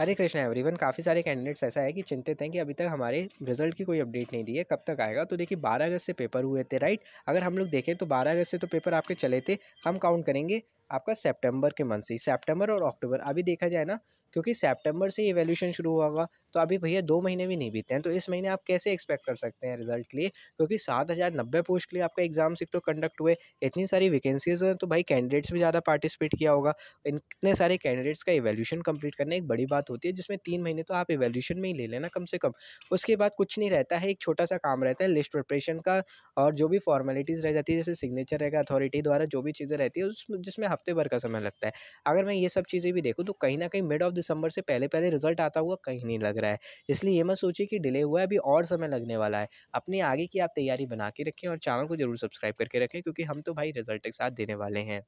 हरे Krishna everyone काफ़ी सारे candidates ऐसा है कि चिंतित हैं कि अभी तक हमारे रिजल्ट की कोई अपडेट नहीं दी है कब तक आएगा तो देखिए बारह अगस्त से पेपर हुए थे राइट अगर हम लोग देखें तो बारह अगस्त से तो पेपर आपके चले थे हम काउंट करेंगे आपका सेप्टेम्बर के मंथ से सेप्टेम्बर और अक्टूबर अभी देखा जाए ना क्योंकि सेप्टेम्बर से ही वैल्यूशन शुरू होगा तो अभी भैया दो महीने भी नहीं बीते हैं तो इस महीने आप कैसे एक्सपेक्ट कर सकते हैं रिजल्ट के लिए क्योंकि सात हज़ार नब्बे पोस्ट के लिए आपका एग्ज़ाम एक तो कंडक्ट हुए इतनी सारी वैकेंसीज हैं तो भाई कैंडिडेट्स भी ज़्यादा पार्टिसिपेट किया होगा इतने सारे कैंडिडेट्स का एवोल्यूशन कंप्लीट करना एक बड़ी बात होती है जिसमें तीन महीने तो आप एवोल्यूशन में ही ले लेना कम से कम उसके बाद कुछ नहीं रहता है एक छोटा सा काम रहता है लिस्ट प्रिपरेशन का और जो भी फॉर्मेलिटीज़ रह जाती है जैसे सिग्नेचर रहेगा अथॉरिटी द्वारा जो भी चीज़ें रहती है उस जिसमें हफ्ते भर का समय लगता है अगर मैं ये सब चीज़ें भी देखूँ तो कहीं ना कहीं मिड ऑफ दिसंबर से पहले पहले रिजल्ट आता हुआ कहीं नहीं लग रहा है इसलिए ये मत सोचिए कि डिले हुआ है अभी और समय लगने वाला है अपने आगे की आप तैयारी बना के रखें और चैनल को जरूर सब्सक्राइब करके रखें क्योंकि हम तो भाई रिजल्ट के साथ देने वाले हैं